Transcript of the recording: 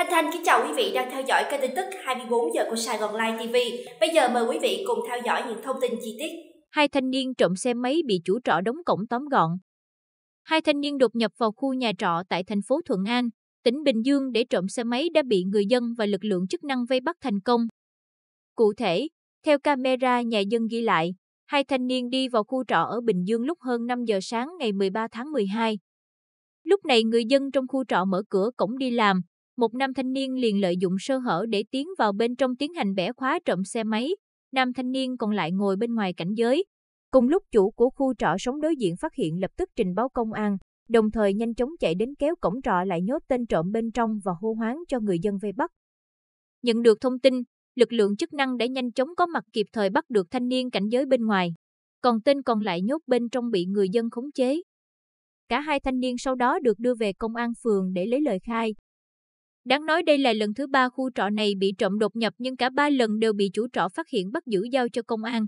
Thanh Thanh kính chào quý vị đang theo dõi kênh tin tức 24 giờ của Sài Gòn Live TV. Bây giờ mời quý vị cùng theo dõi những thông tin chi tiết. Hai thanh niên trộm xe máy bị chủ trọ đóng cổng tóm gọn. Hai thanh niên đột nhập vào khu nhà trọ tại thành phố Thuận An, tỉnh Bình Dương để trộm xe máy đã bị người dân và lực lượng chức năng vây bắt thành công. Cụ thể, theo camera nhà dân ghi lại, hai thanh niên đi vào khu trọ ở Bình Dương lúc hơn 5 giờ sáng ngày 13 tháng 12. Lúc này người dân trong khu trọ mở cửa cổng đi làm, một nam thanh niên liền lợi dụng sơ hở để tiến vào bên trong tiến hành bẻ khóa trộm xe máy. Nam thanh niên còn lại ngồi bên ngoài cảnh giới. Cùng lúc chủ của khu trọ sống đối diện phát hiện lập tức trình báo công an, đồng thời nhanh chóng chạy đến kéo cổng trọ lại nhốt tên trộm bên trong và hô hoáng cho người dân vây bắt. Nhận được thông tin, lực lượng chức năng đã nhanh chóng có mặt kịp thời bắt được thanh niên cảnh giới bên ngoài, còn tên còn lại nhốt bên trong bị người dân khống chế. Cả hai thanh niên sau đó được đưa về công an phường để lấy lời khai, Đáng nói đây là lần thứ ba khu trọ này bị trộm đột nhập nhưng cả ba lần đều bị chủ trọ phát hiện bắt giữ giao cho công an.